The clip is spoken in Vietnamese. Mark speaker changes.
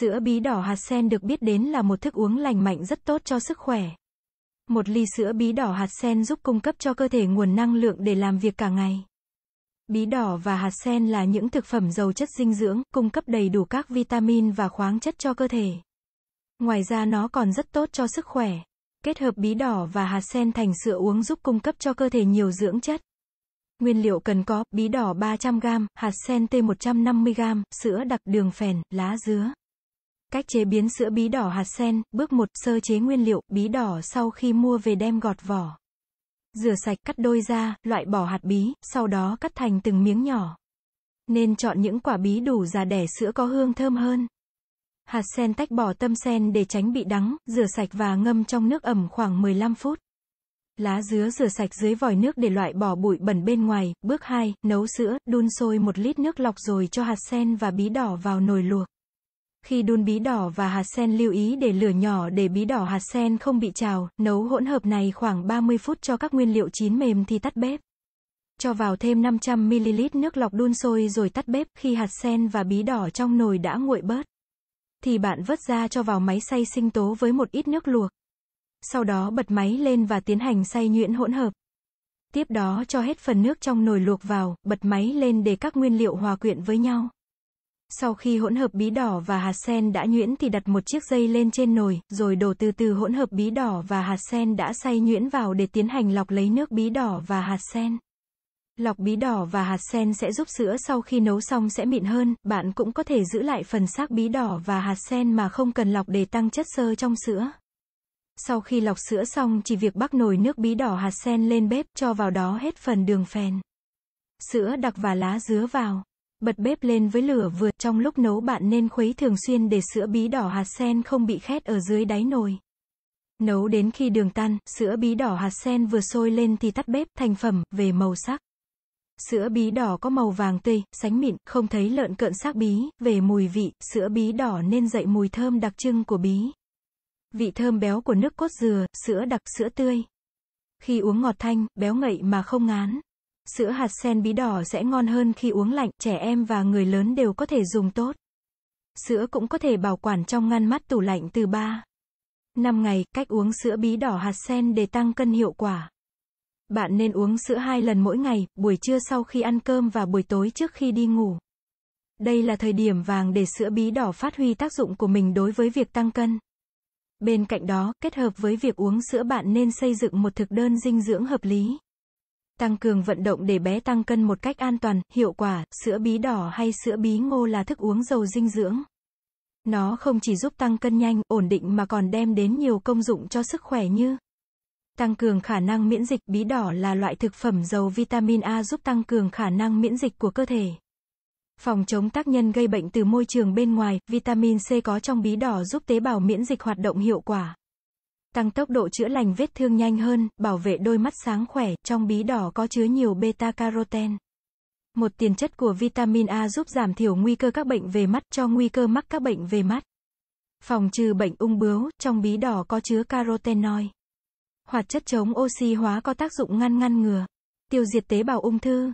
Speaker 1: Sữa bí đỏ hạt sen được biết đến là một thức uống lành mạnh rất tốt cho sức khỏe. Một ly sữa bí đỏ hạt sen giúp cung cấp cho cơ thể nguồn năng lượng để làm việc cả ngày. Bí đỏ và hạt sen là những thực phẩm giàu chất dinh dưỡng, cung cấp đầy đủ các vitamin và khoáng chất cho cơ thể. Ngoài ra nó còn rất tốt cho sức khỏe. Kết hợp bí đỏ và hạt sen thành sữa uống giúp cung cấp cho cơ thể nhiều dưỡng chất. Nguyên liệu cần có, bí đỏ 300g, hạt sen T150g, sữa đặc, đường phèn, lá dứa. Cách chế biến sữa bí đỏ hạt sen, bước 1, sơ chế nguyên liệu, bí đỏ sau khi mua về đem gọt vỏ. Rửa sạch, cắt đôi ra, loại bỏ hạt bí, sau đó cắt thành từng miếng nhỏ. Nên chọn những quả bí đủ già đẻ sữa có hương thơm hơn. Hạt sen tách bỏ tâm sen để tránh bị đắng, rửa sạch và ngâm trong nước ẩm khoảng 15 phút. Lá dứa rửa sạch dưới vòi nước để loại bỏ bụi bẩn bên ngoài. Bước 2, nấu sữa, đun sôi một lít nước lọc rồi cho hạt sen và bí đỏ vào nồi luộc. Khi đun bí đỏ và hạt sen lưu ý để lửa nhỏ để bí đỏ hạt sen không bị trào, nấu hỗn hợp này khoảng 30 phút cho các nguyên liệu chín mềm thì tắt bếp. Cho vào thêm 500ml nước lọc đun sôi rồi tắt bếp khi hạt sen và bí đỏ trong nồi đã nguội bớt. Thì bạn vớt ra cho vào máy xay sinh tố với một ít nước luộc. Sau đó bật máy lên và tiến hành xay nhuyễn hỗn hợp. Tiếp đó cho hết phần nước trong nồi luộc vào, bật máy lên để các nguyên liệu hòa quyện với nhau. Sau khi hỗn hợp bí đỏ và hạt sen đã nhuyễn thì đặt một chiếc dây lên trên nồi, rồi đổ từ từ hỗn hợp bí đỏ và hạt sen đã xay nhuyễn vào để tiến hành lọc lấy nước bí đỏ và hạt sen. Lọc bí đỏ và hạt sen sẽ giúp sữa sau khi nấu xong sẽ mịn hơn, bạn cũng có thể giữ lại phần xác bí đỏ và hạt sen mà không cần lọc để tăng chất xơ trong sữa. Sau khi lọc sữa xong chỉ việc bắc nồi nước bí đỏ hạt sen lên bếp cho vào đó hết phần đường phèn. Sữa đặc và lá dứa vào. Bật bếp lên với lửa vừa, trong lúc nấu bạn nên khuấy thường xuyên để sữa bí đỏ hạt sen không bị khét ở dưới đáy nồi. Nấu đến khi đường tan, sữa bí đỏ hạt sen vừa sôi lên thì tắt bếp, thành phẩm, về màu sắc. Sữa bí đỏ có màu vàng tươi, sánh mịn, không thấy lợn cợn sắc bí, về mùi vị, sữa bí đỏ nên dậy mùi thơm đặc trưng của bí. Vị thơm béo của nước cốt dừa, sữa đặc, sữa tươi. Khi uống ngọt thanh, béo ngậy mà không ngán. Sữa hạt sen bí đỏ sẽ ngon hơn khi uống lạnh, trẻ em và người lớn đều có thể dùng tốt. Sữa cũng có thể bảo quản trong ngăn mát tủ lạnh từ 3 5 ngày, cách uống sữa bí đỏ hạt sen để tăng cân hiệu quả. Bạn nên uống sữa 2 lần mỗi ngày, buổi trưa sau khi ăn cơm và buổi tối trước khi đi ngủ. Đây là thời điểm vàng để sữa bí đỏ phát huy tác dụng của mình đối với việc tăng cân. Bên cạnh đó, kết hợp với việc uống sữa bạn nên xây dựng một thực đơn dinh dưỡng hợp lý. Tăng cường vận động để bé tăng cân một cách an toàn, hiệu quả, sữa bí đỏ hay sữa bí ngô là thức uống giàu dinh dưỡng. Nó không chỉ giúp tăng cân nhanh, ổn định mà còn đem đến nhiều công dụng cho sức khỏe như Tăng cường khả năng miễn dịch, bí đỏ là loại thực phẩm giàu vitamin A giúp tăng cường khả năng miễn dịch của cơ thể. Phòng chống tác nhân gây bệnh từ môi trường bên ngoài, vitamin C có trong bí đỏ giúp tế bào miễn dịch hoạt động hiệu quả tăng tốc độ chữa lành vết thương nhanh hơn, bảo vệ đôi mắt sáng khỏe, trong bí đỏ có chứa nhiều beta carotene, Một tiền chất của vitamin A giúp giảm thiểu nguy cơ các bệnh về mắt cho nguy cơ mắc các bệnh về mắt. Phòng trừ bệnh ung bướu, trong bí đỏ có chứa carotenoid. Hoạt chất chống oxy hóa có tác dụng ngăn ngăn ngừa, tiêu diệt tế bào ung thư,